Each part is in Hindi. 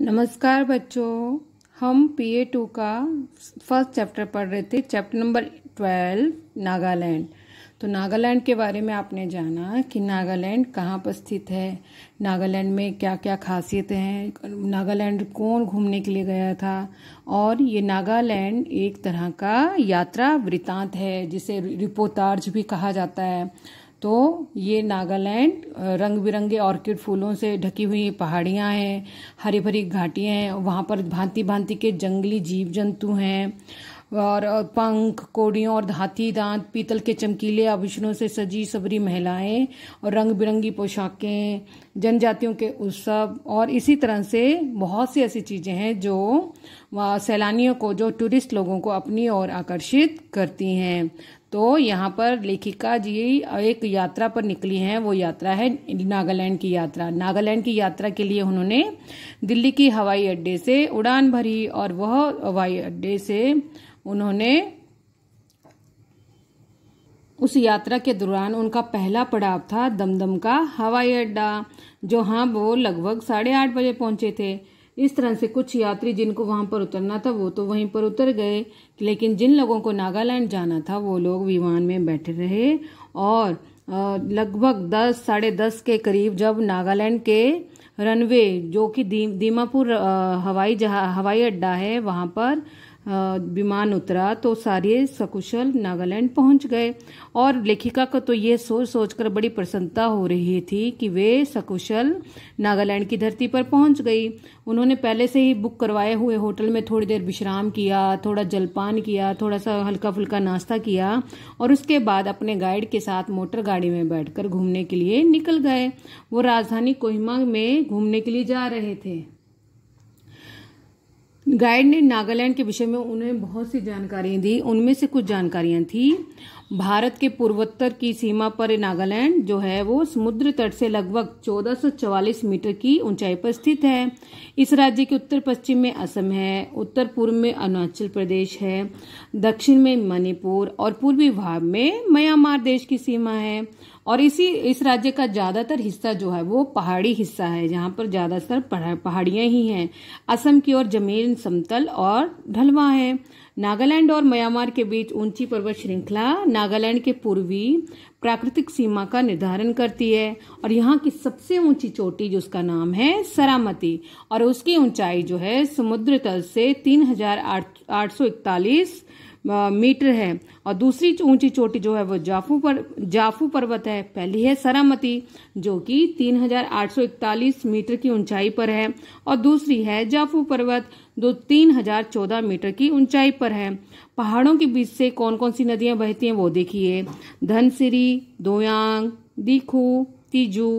नमस्कार बच्चों हम पी ए टू का फर्स्ट चैप्टर पढ़ रहे थे चैप्टर नंबर ट्वेल्व नागालैंड तो नागालैंड के बारे में आपने जाना कि नागालैंड कहाँ पर स्थित है नागालैंड में क्या क्या खासियतें हैं नागालैंड कौन घूमने के लिए गया था और ये नागालैंड एक तरह का यात्रा वृतांत है जिसे रिपोतार्ज भी कहा जाता है तो ये नागालैंड रंग बिरंगे ऑर्किड फूलों से ढकी हुई पहाड़ियाँ हैं हरी भरी घाटियाँ हैं वहाँ पर भांति भांति के जंगली जीव जंतु हैं और पंख कोड़ियों और धाती दांत पीतल के चमकीले आभूषणों से सजी सबरी महिलाएं और रंग बिरंगी पोशाकें जनजातियों के उत्सव और इसी तरह से बहुत सी ऐसी चीज़ें हैं जो सैलानियों को जो टूरिस्ट लोगों को अपनी ओर आकर्षित करती हैं तो यहाँ पर लेखिका जी एक यात्रा पर निकली हैं वो यात्रा है नागालैंड की यात्रा नागालैंड की यात्रा के लिए उन्होंने दिल्ली की हवाई अड्डे से उड़ान भरी और वह हवाई अड्डे से उन्होंने उस यात्रा के दौरान उनका पहला पड़ाव था दमदम का हवाई अड्डा जो हाँ वो लगभग साढ़े आठ बजे पहुंचे थे इस तरह से कुछ यात्री जिनको वहाँ पर उतरना था वो तो वहीं पर उतर गए लेकिन जिन लोगों को नागालैंड जाना था वो लोग विमान में बैठे रहे और लगभग दस साढ़े दस के करीब जब नागालैंड के रनवे जो कि दी, दीमापुर हवाई जहा हवाई अड्डा है वहाँ पर विमान उतरा तो सारे सकुशल नागालैंड पहुंच गए और लेखिका को तो ये सोच सोचकर बड़ी प्रसन्नता हो रही थी कि वे सकुशल नागालैंड की धरती पर पहुंच गई उन्होंने पहले से ही बुक करवाए हुए होटल में थोड़ी देर विश्राम किया थोड़ा जलपान किया थोड़ा सा हल्का फुल्का नाश्ता किया और उसके बाद अपने गाइड के साथ मोटर गाड़ी में बैठकर घूमने के लिए निकल गए वो राजधानी कोहिमा में घूमने के लिए जा रहे थे गाइड ने नागालैंड के विषय में उन्हें बहुत सी जानकारियाँ दी उनमें से कुछ जानकारियाँ थी भारत के पूर्वोत्तर की सीमा पर नागालैंड जो है वो समुद्र तट से लगभग 1444 मीटर की ऊंचाई पर स्थित है इस राज्य के उत्तर पश्चिम में असम है उत्तर पूर्व में अरुणाचल प्रदेश है दक्षिण में मणिपुर और पूर्वी भाग में म्यांमार देश की सीमा है और इसी इस राज्य का ज़्यादातर हिस्सा जो है वो पहाड़ी हिस्सा है जहाँ पर ज़्यादातर पहाड़ियाँ ही हैं असम की ओर जमीन समतल और ढलवा है नागालैंड और म्यांमार के बीच ऊंची पर्वत श्रृंखला नागालैंड के पूर्वी प्राकृतिक सीमा का निर्धारण करती है और यहाँ की सबसे ऊंची चोटी जो उसका नाम है सरामती और उसकी ऊंचाई जो है समुद्र तल से तीन हजार आठ सौ इकतालीस मीटर है और दूसरी ऊंची चोटी जो है वो जाफू पर जाफू पर्वत है पहली है सरामती जो कि 3841 मीटर की ऊंचाई पर है और दूसरी है जाफू पर्वत जो 3014 मीटर की ऊंचाई पर है पहाड़ों के बीच से कौन कौन सी नदियां बहती हैं वो देखिए धनसिरी दोयांग दीखू तीजू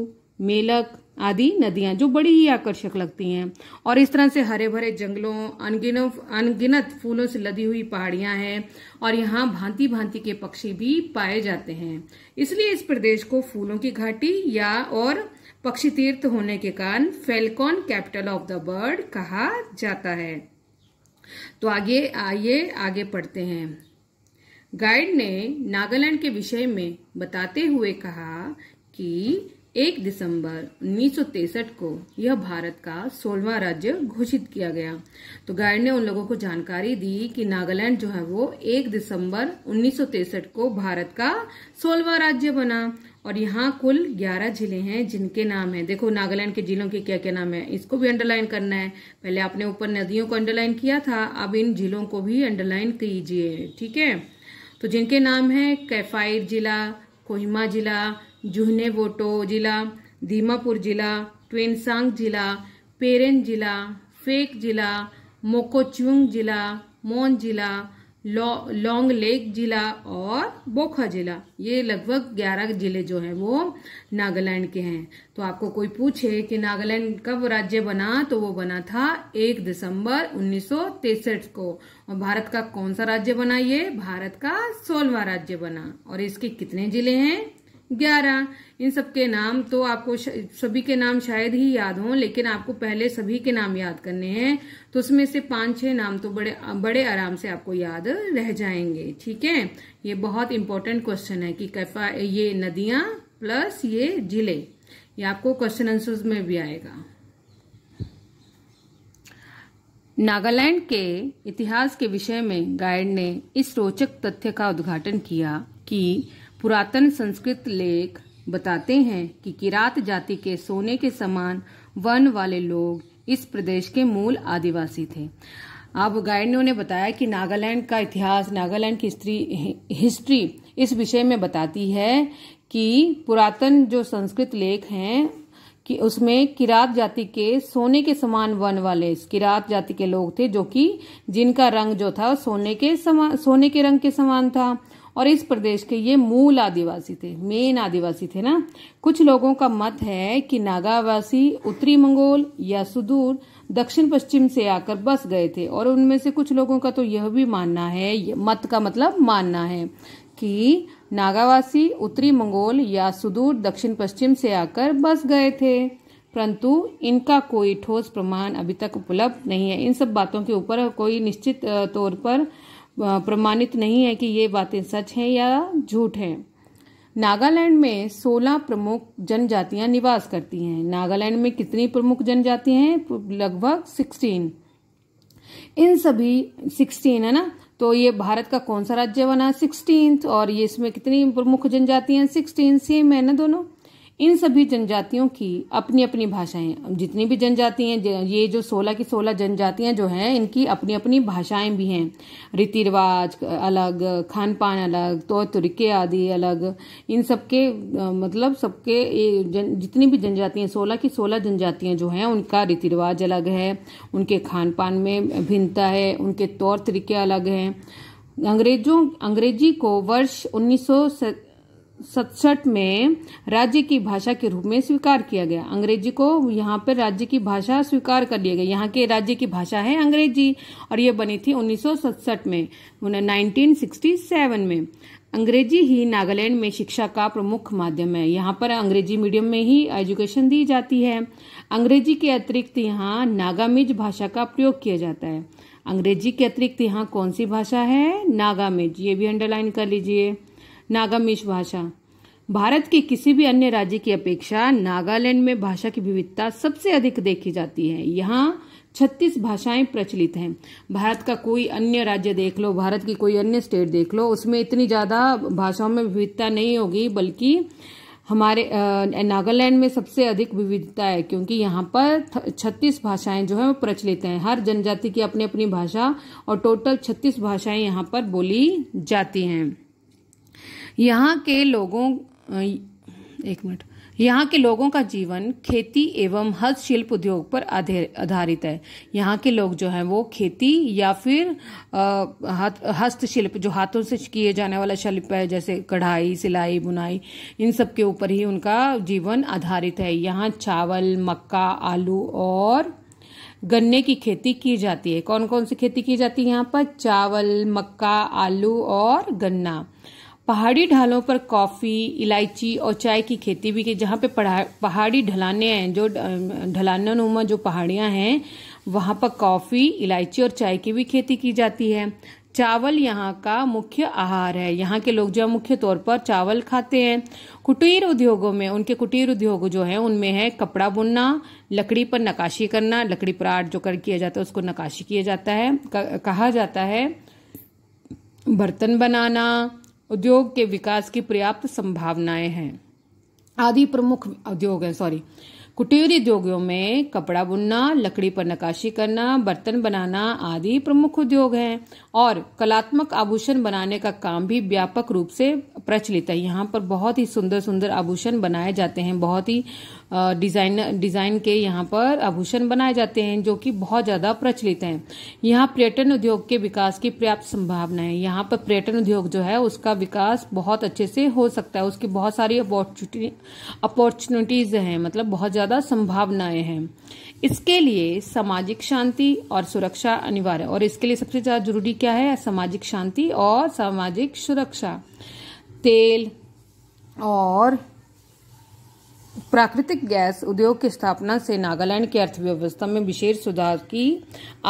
मेलक आदि नदियां जो बड़ी ही आकर्षक लगती हैं और इस तरह से हरे भरे जंगलों अनगिन अनगिनत फूलों से लदी हुई पहाड़ियां हैं और यहाँ भांति भांति के पक्षी भी पाए जाते हैं इसलिए इस प्रदेश को फूलों की घाटी या और पक्षी तीर्थ होने के कारण falcon capital of the bird कहा जाता है तो आगे आइए आगे पढ़ते हैं गाइड ने नागालैंड के विषय में बताते हुए कहा कि एक दिसंबर उन्नीस को यह भारत का सोलवा राज्य घोषित किया गया तो गाइड ने उन लोगों को जानकारी दी कि नागालैंड जो है वो एक दिसंबर उन्नीस को भारत का सोलवा राज्य बना और यहाँ कुल 11 जिले हैं जिनके नाम है देखो नागालैंड के जिलों के क्या क्या नाम है इसको भी अंडरलाइन करना है पहले आपने ऊपर नदियों को अंडरलाइन किया था अब इन जिलों को भी अंडरलाइन कीजिए ठीक है तो जिनके नाम है कैफाइर जिला कोहिमा जिला वोटो जिला दीमापुर जिला ट्वेनसांग जिला पेरेन जिला फेक जिला मोकोचुंग जिला मोन जिला लॉन्ग लेक जिला और बोखा जिला ये लगभग 11 जिले जो हैं वो नागालैंड के हैं तो आपको कोई पूछे कि नागालैंड कब राज्य बना तो वो बना था 1 दिसंबर उन्नीस को और भारत का कौन सा राज्य बना ये भारत का सोलवा राज्य बना और इसके कितने जिले हैं ग्यारह इन सबके नाम तो आपको सभी के नाम शायद ही याद हों लेकिन आपको पहले सभी के नाम याद करने हैं तो उसमें से पांच छह नाम तो बड़े बड़े आराम से आपको याद रह जाएंगे ठीक है ये बहुत इंपॉर्टेंट क्वेश्चन है कि कैफा ये नदियां प्लस ये जिले ये आपको क्वेश्चन आंसर्स में भी आएगा नागालैंड के इतिहास के विषय में गाइड ने इस रोचक तथ्य का उद्घाटन किया कि पुरातन संस्कृत लेख बताते हैं कि किरात जाति के सोने के समान वन वाले लोग इस प्रदेश के मूल आदिवासी थे अब गाइडों ने बताया कि नागालैंड का इतिहास नागालैंड की हिस्ट्री हिस्ट्री इस विषय में बताती है कि पुरातन जो संस्कृत लेख हैं कि उसमें किरात जाति के सोने के समान वन वाले किरात जाति के लोग थे जो कि जिनका रंग जो था सोने के समान सोने के रंग के समान था और इस प्रदेश के ये मूल आदिवासी थे मेन आदिवासी थे ना कुछ लोगों का मत है कि नागावासी उत्तरी मंगोल या सुदूर दक्षिण पश्चिम से आकर बस गए थे और उनमें से कुछ लोगों का तो यह भी मानना है मत का मतलब मानना है कि नागावासी उत्तरी मंगोल या सुदूर दक्षिण पश्चिम से आकर बस गए थे परंतु इनका कोई ठोस प्रमाण अभी तक उपलब्ध नहीं है इन सब बातों के ऊपर कोई निश्चित तौर पर प्रमाणित नहीं है कि ये बातें सच हैं या झूठ हैं नागालैंड में 16 प्रमुख जनजातियां निवास करती हैं नागालैंड में कितनी प्रमुख जनजातियां हैं लगभग 16 इन सभी 16 है ना तो ये भारत का कौन सा राज्य बना सिक्सटीन और ये इसमें कितनी प्रमुख जनजातियां सिक्सटीन सेम है ना दोनों इन सभी जनजातियों की अपनी अपनी भाषाएं जितनी भी जनजाति हैं ये जो सोलह की सोलह जनजातियां जो हैं इनकी अपनी अपनी भाषाएं भी हैं रीति रिवाज अलग खान पान अलग तो तरीके आदि अलग इन सबके मतलब सबके जन, जितनी भी जनजातियां सोलह की सोलह जनजातियां जो हैं उनका रीति रिवाज अलग है उनके खान पान में भिन्नता है उनके तौर तरीके अलग हैं अंग्रेजों अंग्रेजी को वर्ष उन्नीस सतसठ में राज्य की भाषा के रूप में स्वीकार किया गया अंग्रेजी को यहाँ पर राज्य की भाषा स्वीकार कर लिया गया यहाँ के राज्य की भाषा है अंग्रेजी और ये बनी थी 1967 में उन्हें 1967 में अंग्रेजी ही नागालैंड में शिक्षा का प्रमुख माध्यम है यहाँ पर अंग्रेजी मीडियम में ही एजुकेशन दी जाती है अंग्रेजी के अतिरिक्त यहाँ नागामिज भाषा का प्रयोग किया जाता है अंग्रेजी के अतिरिक्त यहाँ कौन सी भाषा है नागामिज ये भी अंडरलाइन कर लीजिए नागामिश भाषा भारत के किसी भी अन्य राज्य की अपेक्षा नागालैंड में भाषा की विविधता सबसे अधिक देखी जाती है यहाँ 36 भाषाएं प्रचलित हैं भारत का कोई अन्य राज्य देख लो भारत की कोई अन्य स्टेट देख लो उसमें इतनी ज़्यादा भाषाओं में विविधता नहीं होगी बल्कि हमारे नागालैंड में सबसे अधिक विविधता है क्योंकि यहाँ पर 36 भाषाएं जो है वो प्रचलित हैं हर जनजाति की अपनी अपनी भाषा और टोटल 36 भाषाएं यहाँ पर बोली जाती हैं यहाँ के लोगों एक मिनट यहाँ के लोगों का जीवन खेती एवं हस्तशिल्प उद्योग पर आधारित है यहाँ के लोग जो हैं वो खेती या फिर हस्तशिल्प जो हाथों से किए जाने वाला शिल्प है जैसे कढ़ाई सिलाई बुनाई इन सब के ऊपर ही उनका जीवन आधारित है यहाँ चावल मक्का आलू और गन्ने की खेती की जाती है कौन कौन सी खेती की जाती है यहाँ पर चावल मक्का आलू और गन्ना पहाड़ी ढालों पर कॉफ़ी इलायची और चाय की खेती भी की जहाँ पे पहाड़ी ढलाने हैं जो ढलाना नुमा जो पहाड़ियाँ हैं वहाँ पर कॉफ़ी इलायची और चाय की भी खेती की जाती है चावल यहाँ का मुख्य आहार है यहाँ के लोग जो है मुख्य तौर पर चावल खाते हैं कुटीर उद्योगों में उनके कुटीर उद्योग जो है उनमें है कपड़ा बुनना लकड़ी पर नकाशी करना लकड़ी पर आर्ट जो कर किया जाता है उसको नकाशी किया जाता है कहा जाता है बर्तन बनाना उद्योग के विकास की पर्याप्त संभावनाएं हैं आदि प्रमुख उद्योग हैं सॉरी कुटीर उद्योगों में कपड़ा बुनना लकड़ी पर नकाशी करना बर्तन बनाना आदि प्रमुख उद्योग हैं और कलात्मक आभूषण बनाने का काम भी व्यापक रूप से प्रचलित है यहाँ पर बहुत ही सुंदर सुंदर आभूषण बनाए जाते हैं बहुत ही डिज़ाइन डिज़ाइन के यहाँ पर आभूषण बनाए जाते हैं जो कि बहुत ज़्यादा प्रचलित हैं यहाँ पर्यटन उद्योग के विकास की पर्याप्त संभावना है यहाँ पर पर्यटन उद्योग जो है उसका विकास बहुत अच्छे से हो सकता है उसकी बहुत सारी अपॉर्चुनिटी अपॉर्चुनिटीज़ हैं मतलब बहुत ज़्यादा संभावनाएं हैं इसके लिए सामाजिक शांति और सुरक्षा अनिवार्य और इसके लिए सबसे ज़्यादा जरूरी क्या है सामाजिक शांति और सामाजिक सुरक्षा तेल और प्राकृतिक गैस उद्योग की स्थापना से नागालैंड की अर्थव्यवस्था में विशेष सुधार की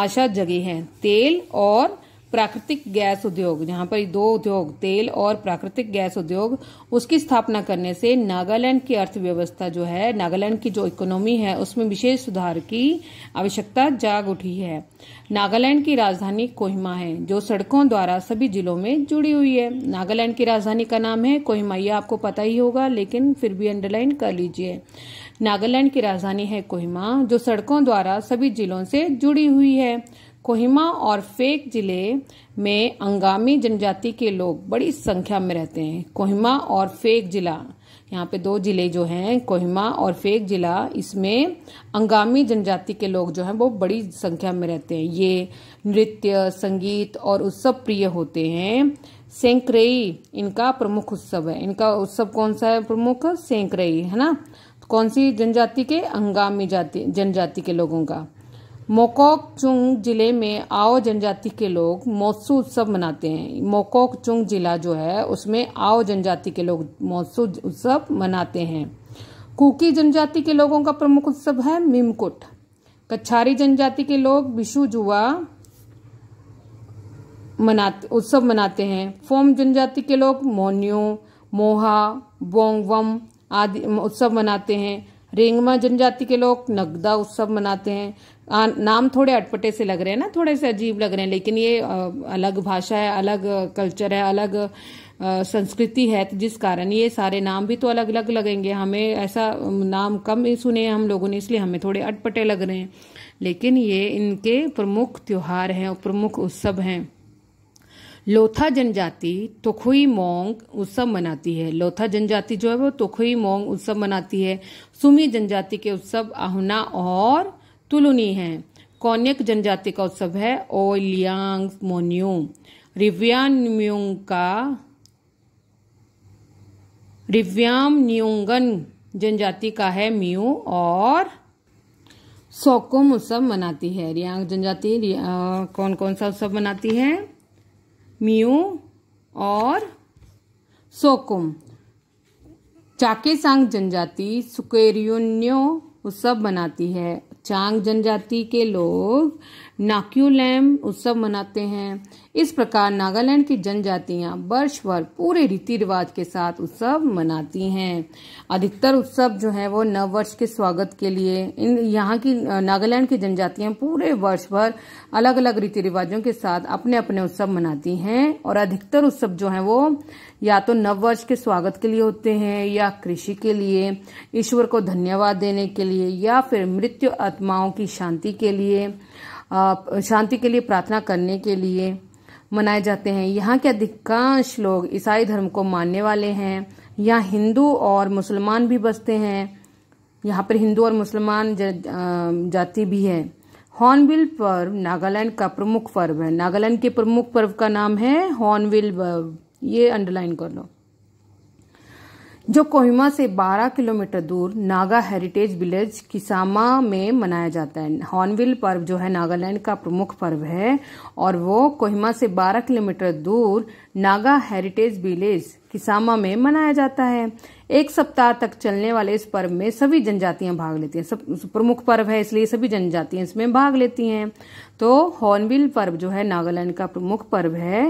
आशा जगी है तेल और प्राकृतिक गैस उद्योग जहां पर दो उद्योग तेल और प्राकृतिक गैस उद्योग उसकी स्थापना करने से नागालैंड की अर्थव्यवस्था जो है नागालैंड की जो इकोनॉमी है उसमें विशेष सुधार की आवश्यकता जाग उठी है नागालैंड की राजधानी कोहिमा है जो सड़कों द्वारा सभी जिलों में जुड़ी हुई है नागालैंड की राजधानी का नाम है कोहिमा यह आपको पता ही होगा लेकिन फिर भी अंडरलाइन कर लीजिए नागालैंड की राजधानी है कोहिमा जो सड़कों द्वारा सभी जिलों से जुड़ी हुई है कोहिमा और फेक जिले में अंगामी जनजाति के लोग बड़ी संख्या में रहते हैं कोहिमा और फेक जिला यहाँ पे दो जिले जो हैं कोहिमा और फेक जिला इसमें अंगामी जनजाति के लोग जो हैं वो बड़ी संख्या में रहते हैं ये नृत्य संगीत और उत्सव प्रिय होते हैं सेंकरेई इनका प्रमुख उत्सव है इनका उत्सव कौन सा है प्रमुख सेंकरेई है ना कौन सी जनजाति के अंगामी जाति जनजाति के लोगों का मोकोक चुंग जिले में आओ जनजाति के लोग मौसु उत्सव मनाते हैं मोकोक चुंग जिला जो है उसमें आओ जनजाति के लोग मौसु उत्सव मनाते हैं कुकी जनजाति के लोगों का प्रमुख उत्सव है मिमकुट कछारी जनजाति के लोग विशु जुआ मनाते उत्सव मनाते हैं फोम जनजाति के लोग मोन्यू मोहा बोंगवम आदि उत्सव मनाते हैं रेंगमा जनजाति के लोग नगदा उत्सव मनाते हैं आ, नाम थोड़े अटपटे से लग रहे हैं ना थोड़े से अजीब लग रहे हैं लेकिन ये अलग भाषा है अलग कल्चर है अलग संस्कृति है तो जिस कारण ये सारे नाम भी तो अलग अलग लगेंगे हमें ऐसा नाम कम ही सुने हम लोगों ने इसलिए हमें थोड़े अटपटे लग रहे हैं लेकिन ये इनके प्रमुख त्यौहार हैं और प्रमुख उत्सव हैं लोथा जनजाति तुखुई मोंग उत्सव मनाती है लोथा जनजाति जो है वो तुखुई मोंग उत्सव मनाती है सुमी जनजाति के उत्सव आहुना और तुलुनी हैं कौन्यक जनजाति का उत्सव है ओलियांग मोन्यू रिव्यान्यूंग का रिव्याम न्यूंगन जनजाति का है म्यू और सोकुम उत्सव मनाती है रियांग जनजाति कौन कौन सा उत्सव मनाती है म्यू और सोकुम चाकेसांग जनजाति सुकेरियो उत्सव मनाती है चांग जनजाति के लोग नाक्यूलैम उत्सव मनाते हैं इस प्रकार नागालैंड की जनजातियां वर्ष भर पूरे रीति रिवाज के साथ उत्सव मनाती हैं अधिकतर उत्सव जो है वो नव वर्ष के स्वागत के लिए इन यहाँ की नागालैंड की जनजातियां पूरे वर्ष भर अलग अलग रीति रिवाजों के साथ अपने अपने उत्सव मनाती हैं और अधिकतर उत्सव जो है वो या तो नव वर्ष के स्वागत के लिए होते हैं या कृषि के लिए ईश्वर को धन्यवाद देने के लिए या फिर मृत्यु आत्माओं की शांति के लिए शांति के लिए प्रार्थना करने के लिए मनाए जाते हैं यहाँ के अधिकांश लोग ईसाई धर्म को मानने वाले हैं यहाँ हिंदू और मुसलमान भी बसते हैं यहाँ पर हिंदू और मुसलमान जाति भी है हॉर्नबिल पर्व नागालैंड का प्रमुख पर्व है नागालैंड के प्रमुख पर्व का नाम है हॉर्नविल पर्व ये अंडरलाइन कर लो जो कोहिमा से 12 किलोमीटर दूर नागा हेरिटेज विलेज किसामा में मनाया जाता है हॉर्नविल पर्व जो है नागालैंड का प्रमुख पर्व है और वो कोहिमा से 12 किलोमीटर दूर नागा हेरिटेज विलेज किसामा में मनाया जाता है एक सप्ताह तक चलने वाले इस पर्व में सभी जनजातियां भाग लेती हैं सब प्रमुख पर्व है इसलिए सभी जनजातियां इसमें भाग लेती हैं तो हॉर्नबिल पर्व जो है नागालैंड का प्रमुख पर्व है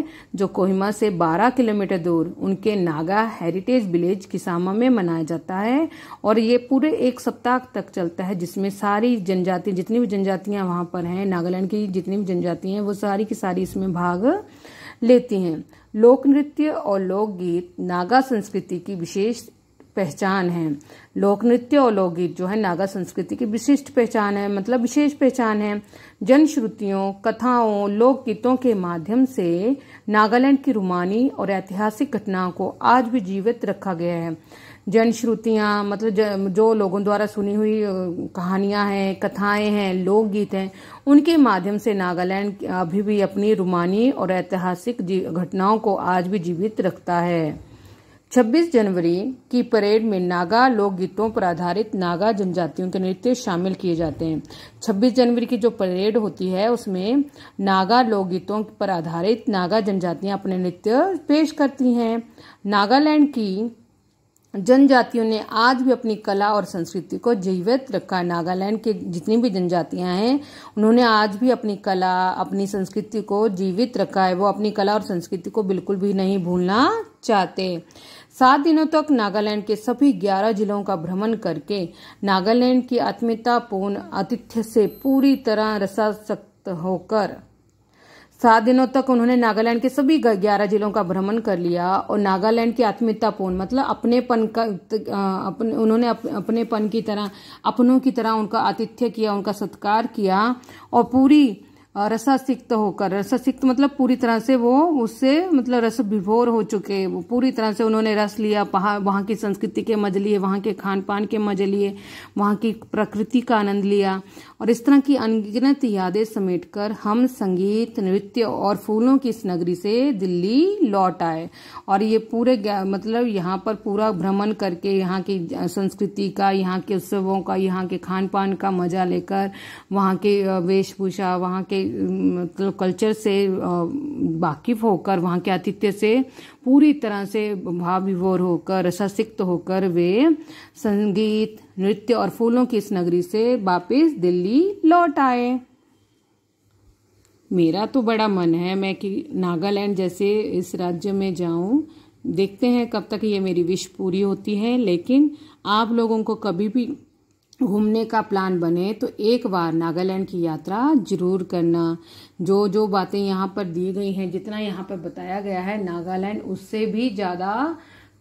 जो कोहिमा से 12 किलोमीटर दूर उनके नागा हेरिटेज विलेज किसामा में मनाया जाता है और ये पूरे एक सप्ताह तक चलता है जिसमें सारी जनजाति जितनी भी जनजातियां वहां पर है नागालैंड की जितनी भी जनजातियां हैं वो सारी की सारी इसमें भाग लेती हैं लोक नृत्य और लोकगीत नागा संस्कृति की विशेष पहचान है लोक नृत्य और लोकगीत जो है नागा संस्कृति की विशिष्ट पहचान है मतलब विशेष पहचान है जनश्रुतियों कथाओं लोकगीतों के माध्यम से नागालैंड की रूमानी और ऐतिहासिक घटनाओं को आज भी जीवित रखा गया है जन श्रुतियाँ मतलब जो लोगों द्वारा सुनी हुई कहानियाँ हैं कथाएं हैं लोकगीत हैं उनके माध्यम से नागालैंड अभी भी अपनी रूमानी और ऐतिहासिक घटनाओं को आज भी जीवित रखता है 26 जनवरी की परेड में नागा लोकगीतों पर आधारित नागा जनजातियों के नृत्य शामिल किए जाते हैं 26 जनवरी की जो परेड होती है उसमें नागा लोकगीतों पर आधारित नागा जनजातियां अपने नृत्य पेश करती हैं नागालैंड की जनजातियों ने आज भी अपनी कला और संस्कृति को जीवित रखा है नागालैंड के जितनी भी जनजातियां हैं उन्होंने आज भी अपनी कला अपनी संस्कृति को जीवित रखा है वो अपनी कला और संस्कृति को बिल्कुल भी नहीं भूलना चाहते सात दिनों तक नागालैंड के सभी ग्यारह जिलों का भ्रमण करके नागालैंड की आत्मीयतापूर्ण आतिथ्य से पूरी तरह रसासक्त होकर सात दिनों तक उन्होंने नागालैंड के सभी ग्यारह जिलों का भ्रमण कर लिया और नागालैंड की आत्मीयतापूर्ण मतलब अपनेपन का अपने उन्होंने अप, अपनेपन की तरह अपनों की तरह उनका आतिथ्य किया उनका सत्कार किया और पूरी रसासिक्त होकर रसासिक्त मतलब पूरी तरह से वो उससे मतलब रस विभोर हो चुके वो पूरी तरह से उन्होंने रस लिया वहाँ की संस्कृति के मजे लिए वहाँ के खान पान के मजे लिए वहाँ की प्रकृति का आनंद लिया और इस तरह की अनगिनत यादें समेटकर हम संगीत नृत्य और फूलों की इस नगरी से दिल्ली लौट आए और ये पूरे मतलब यहाँ पर पूरा भ्रमण करके यहाँ की संस्कृति का यहाँ के उत्सवों का यहाँ के खान पान का मजा लेकर वहाँ के वेशभूषा वहाँ के मतलब कल्चर से वाकिफ होकर वहाँ के आतिथ्य से पूरी तरह से भाव विभोर होकर रसासिक्त होकर वे संगीत नृत्य और फूलों की इस नगरी से वापस दिल्ली लौट आए मेरा तो बड़ा मन है मैं कि नागालैंड जैसे इस राज्य में जाऊं देखते हैं कब तक ये मेरी विश पूरी होती है लेकिन आप लोगों को कभी भी घूमने का प्लान बने तो एक बार नागालैंड की यात्रा जरूर करना जो जो बातें यहाँ पर दी गई हैं जितना यहाँ पर बताया गया है नागालैंड उससे भी ज़्यादा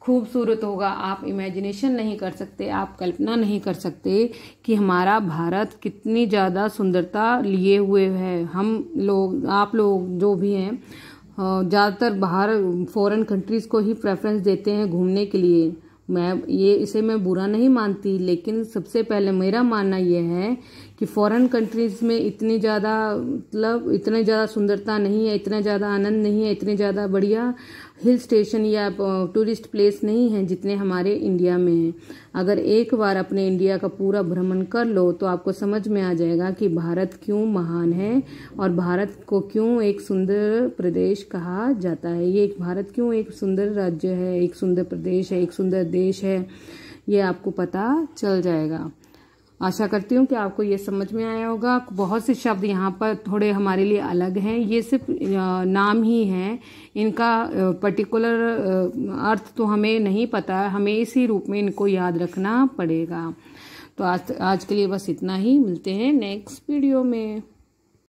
खूबसूरत होगा आप इमेजिनेशन नहीं कर सकते आप कल्पना नहीं कर सकते कि हमारा भारत कितनी ज़्यादा सुंदरता लिए हुए है हम लोग आप लोग जो भी हैं ज़्यादातर बाहर फॉरेन कंट्रीज़ को ही प्रेफरेंस देते हैं घूमने के लिए मैं ये इसे मैं बुरा नहीं मानती लेकिन सबसे पहले मेरा मानना यह है कि फॉरेन कंट्रीज़ में इतनी ज़्यादा मतलब इतने ज़्यादा सुंदरता नहीं है इतना ज़्यादा आनंद नहीं है इतने ज़्यादा बढ़िया हिल स्टेशन या टूरिस्ट प्लेस नहीं हैं जितने हमारे इंडिया में हैं अगर एक बार अपने इंडिया का पूरा भ्रमण कर लो तो आपको समझ में आ जाएगा कि भारत क्यों महान है और भारत को क्यों एक सुंदर प्रदेश कहा जाता है ये एक भारत क्यों एक सुंदर राज्य है एक सुंदर प्रदेश है एक सुंदर देश है ये आपको पता चल जाएगा आशा करती हूँ कि आपको ये समझ में आया होगा बहुत से शब्द यहाँ पर थोड़े हमारे लिए अलग हैं ये सिर्फ नाम ही हैं इनका पर्टिकुलर अर्थ तो हमें नहीं पता हमें इसी रूप में इनको याद रखना पड़ेगा तो आज आज के लिए बस इतना ही मिलते हैं नेक्स्ट वीडियो में